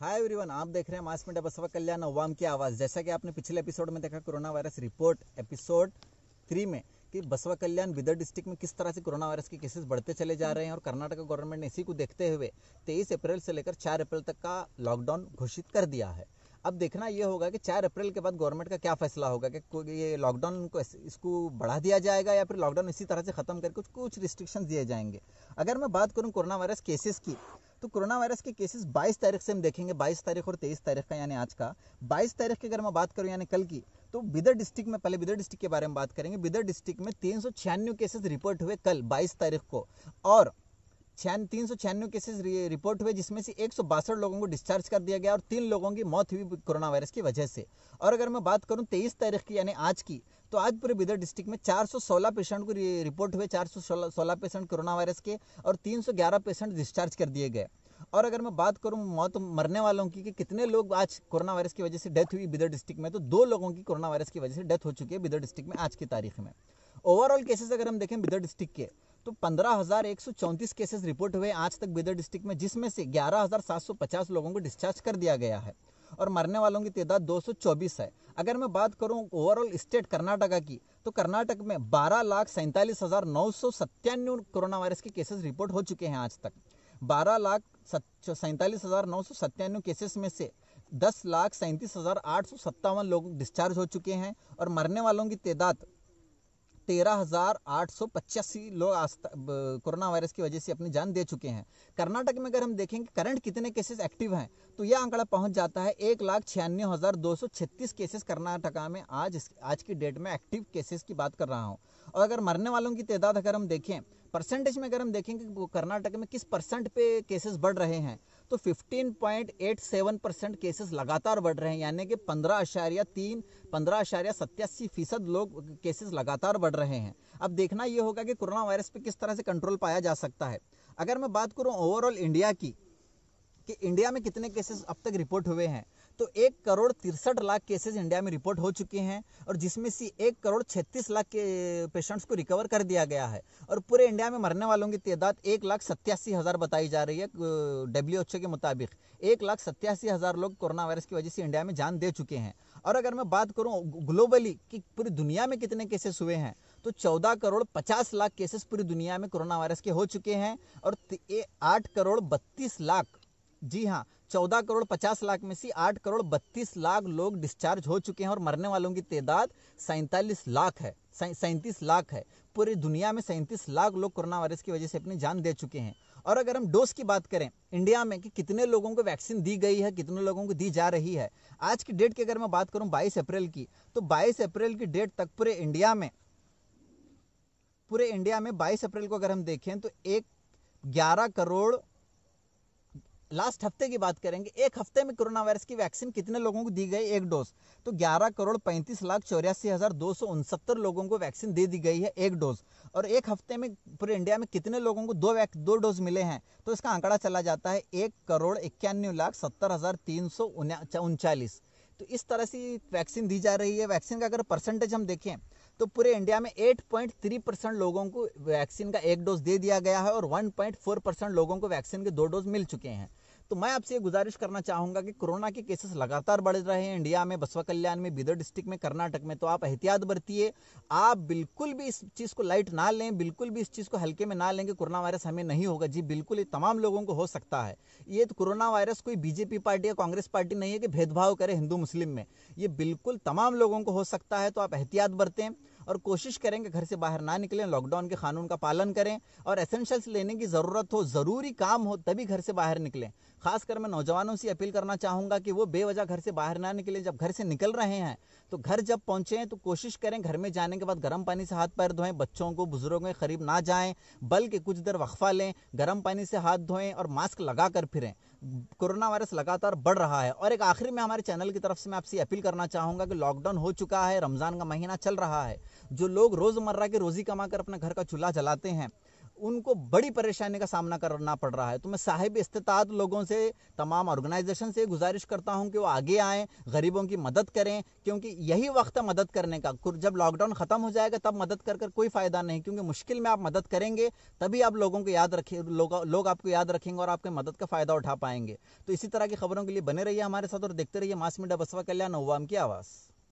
hi everyone आप देख रहे हैं मास मीडिया बसवा कल्याण अवाम की आवाज़ जैसा कि आपने पिछले एपिसोड में देखा corona virus report episode three में कि बसवा कल्याण बिदर डिस्ट्रिक्ट में किस तरह से कोरोना वायरस के केसेस बढ़ते चले जा रहे हैं और कर्नाटक गवर्नमेंट ने इसी को देखते हुए तेईस अप्रैल से लेकर चार अप्रैल तक का लॉकडाउन घोषित कर दिया है अब देखना यह होगा कि चार अप्रैल के बाद गवर्नमेंट का क्या फैसला होगा कि ये लॉकडाउन को इसको बढ़ा दिया जाएगा या फिर लॉकडाउन इसी तरह से खत्म करके कुछ कुछ रिस्ट्रिक्शन दिए जाएंगे अगर मैं बात करूँ कोरोना वायरस केसेस की तो कोरोना वायरस के केसेस 22 तारीख से हम देखेंगे 22 तारीख और 23 तारीख का यानी आज का 22 तारीख की अगर मैं बात करूँ यानी कल की तो बिदर डिस्ट्रिक्ट में पहले बिदर डिस्ट्रिक्ट के बारे में बात करेंगे बिदर डिस्ट्रिक्ट में तीन केसेस रिपोर्ट हुए कल बाईस तारीख को और छियान तीन सौ छियानवे केसेज रिपोर्ट हुए जिसमें से एक सौ बासठ लोगों को डिस्चार्ज कर दिया गया और तीन लोगों की मौत हुई कोरोना वायरस की वजह से और अगर मैं बात करूं तेईस तारीख की यानी आज की तो आज पूरे बिदर डिस्ट्रिक्ट में 416 पेशेंट को रिपोर्ट हुए 416 पेशेंट कोरोना वायरस के और 311 पेशेंट डिस्चार्ज कर दिए गए और अगर मैं बात करूं मौत मरने वालों की कि कितने लोग आज कोरोना वायरस की वजह से डेथ हुई बिदर डिस्ट्रिक्ट में तो दो लोगों की कोरोना वायरस की वजह से डेथ हो चुकी है बिदर डिस्ट्रिक्ट में आज की तारीख में ओवरऑल केसेस अगर हम देखें बिदर डिस्ट्रिक्ट के तो पंद्रह केसेस रिपोर्ट हुए आज तक बिदर डिस्ट्रिक्ट में जिसमें से ग्यारह लोगों को डिस्चार्ज कर दिया गया है और मरने वालों की तादाद दो है अगर मैं बात करूं ओवरऑल स्टेट कर्नाटका की तो कर्नाटक में बारह लाख सैंतालीस हज़ार नौ सौ सत्तानवे कोरोना वायरस के केसेस रिपोर्ट हो चुके हैं आज तक बारह लाख सैंतालीस हज़ार नौ सौ सत्तानवे केसेस में से दस लाख सैंतीस हज़ार आठ सौ सत्तावन लोग डिस्चार्ज हो चुके हैं और मरने वालों की तादाद तेरह हज़ार आठ सौ पचासी लोग आज कोरोना वायरस की वजह से अपनी जान दे चुके हैं कर्नाटक में अगर हम देखें कि करंट कितने केसेस एक्टिव हैं तो यह आंकड़ा पहुंच जाता है एक लाख छियानवे हज़ार दो सौ छत्तीस केसेस कर्नाटका में आज आज की डेट में एक्टिव केसेस की बात कर रहा हूँ और अगर मरने वालों की तादाद अगर हम देखें परसेंटेज में अगर हम देखें कि कर्नाटक में किस परसेंट पे केसेस बढ़ रहे हैं तो 15.87 परसेंट केसेस लगातार बढ़ रहे हैं यानी कि पंद्रह आशारिया तीन पंद्रह आशारिया सत्यासी फीसद लोग केसेस लगातार बढ़ रहे हैं अब देखना ये होगा कि कोरोना वायरस पे किस तरह से कंट्रोल पाया जा सकता है अगर मैं बात करूँ ओवरऑल इंडिया की कि इंडिया में कितने केसेस अब तक रिपोर्ट हुए हैं तो एक करोड़ तिरसठ लाख केसेस इंडिया में रिपोर्ट हो चुके हैं और जिसमें से एक करोड़ छत्तीस लाख के पेशेंट्स को रिकवर कर दिया गया है और पूरे इंडिया में मरने वालों की तादाद एक लाख सत्यासी हज़ार बताई जा रही है डब्ल्यू के मुताबिक एक लाख सत्यासी हज़ार लोग कोरोना वायरस की वजह से इंडिया में जान दे चुके हैं और अगर मैं बात करूँ ग्लोबली कि पूरी दुनिया में कितने केसेस हुए हैं तो 14 करोड़ 50 लाख केसेस पूरी दुनिया में कोरोना वायरस के हो चुके हैं और आठ करोड़ बत्तीस लाख जी हाँ चौदह करोड़ पचास लाख में से आठ करोड़ बत्तीस लाख लोग डिस्चार्ज हो चुके हैं और मरने वालों की तादाद सैंतालीस लाख है सैंतीस लाख है पूरी दुनिया में सैंतीस लाख लोग कोरोना वायरस की वजह से अपनी जान दे चुके हैं और अगर हम डोज की बात करें इंडिया में कि कितने लोगों को वैक्सीन दी गई है कितने लोगों को दी जा रही है आज की डेट की अगर मैं बात करूं 22 अप्रैल की तो 22 अप्रैल की डेट तक पूरे इंडिया में पूरे इंडिया में 22 अप्रैल को अगर हम देखें तो एक ग्यारह करोड़ लास्ट हफ्ते की बात करेंगे एक हफ्ते में कोरोना वायरस की वैक्सीन कितने लोगों को दी गई एक डोज तो ग्यारह करोड़ पैंतीस लाख चौरासी हज़ार दो सौ उनसत्तर लोगों को वैक्सीन दे दी गई है एक डोज और एक हफ्ते में पूरे इंडिया में कितने लोगों को दो दो डोज मिले हैं तो इसका आंकड़ा चला जाता है एक करोड़ इक्यानवे लाख सत्तर हज़ार तीन सौ उनचालीस तो इस तरह से वैक्सीन दी जा रही है वैक्सीन का अगर परसेंटेज हम देखें तो पूरे इंडिया में 8.3 परसेंट लोगों को वैक्सीन का एक डोज दे दिया गया है और 1.4 परसेंट लोगों को वैक्सीन के दो डोज मिल चुके हैं तो मैं आपसे ये गुजारिश करना चाहूँगा कि कोरोना के केसेस लगातार बढ़ रहे हैं इंडिया में बसवा कल्याण में बीदर डिस्ट्रिक्ट में कर्नाटक में तो आप एहतियात बरतिए आप बिल्कुल भी इस चीज़ को लाइट ना लें बिल्कुल भी इस चीज़ को हल्के में ना लेंगे कोरोना वायरस हमें नहीं होगा जी बिल्कुल ये तमाम लोगों को हो सकता है ये तो कोरोना वायरस कोई बीजेपी पार्टी या कांग्रेस पार्टी नहीं है कि भेदभाव करे हिंदू मुस्लिम में ये बिल्कुल तमाम लोगों को हो सकता है तो आप एहतियात बरतें और कोशिश करें कि घर से बाहर ना निकलें लॉकडाउन के कानून का पालन करें और एसेंशल्स लेने की ज़रूरत हो ज़रूरी काम हो तभी घर से बाहर निकलें खासकर मैं नौजवानों से अपील करना चाहूँगा कि वो बेवजह घर से बाहर ना निकलें जब घर से निकल रहे हैं तो घर जब पहुँचें तो कोशिश करें घर में जाने के बाद गर्म पानी से हाथ पैर धोएं बच्चों को बुजुर्गों के करीब ना जाएं बल्कि कुछ देर वक्फा लें गर्म पानी से हाथ धोएं और मास्क लगा कर फिरें कोरोना वायरस लगातार बढ़ रहा है और एक आखिरी में हमारे चैनल की तरफ से मैं आपसे अपील करना चाहूँगा कि लॉकडाउन हो चुका है रमज़ान का महीना चल रहा है जो लोग रोज़मर्रा की रोज़ी कमा अपने अपना घर का चूल्हा जलाते हैं उनको बड़ी परेशानी का सामना करना पड़ रहा है तो मैं साहिब इस्तात लोगों से तमाम ऑर्गेनाइजेशन से गुजारिश करता हूँ कि वो आगे आएँ गरीबों की मदद करें क्योंकि यही वक्त है मदद करने का जब लॉकडाउन ख़त्म हो जाएगा तब मदद कर कर कोई फ़ायदा नहीं क्योंकि मुश्किल में आप मदद करेंगे तभी आप लोगों को याद रखें लोग, लोग आपको याद रखेंगे और आपकी मदद का फ़ायदा उठा पाएंगे तो इसी तरह की खबरों के लिए बने रहिए हमारे साथ और देखते रहिए मास मीडिया बसवा कल्याण नोवाम की आवाज़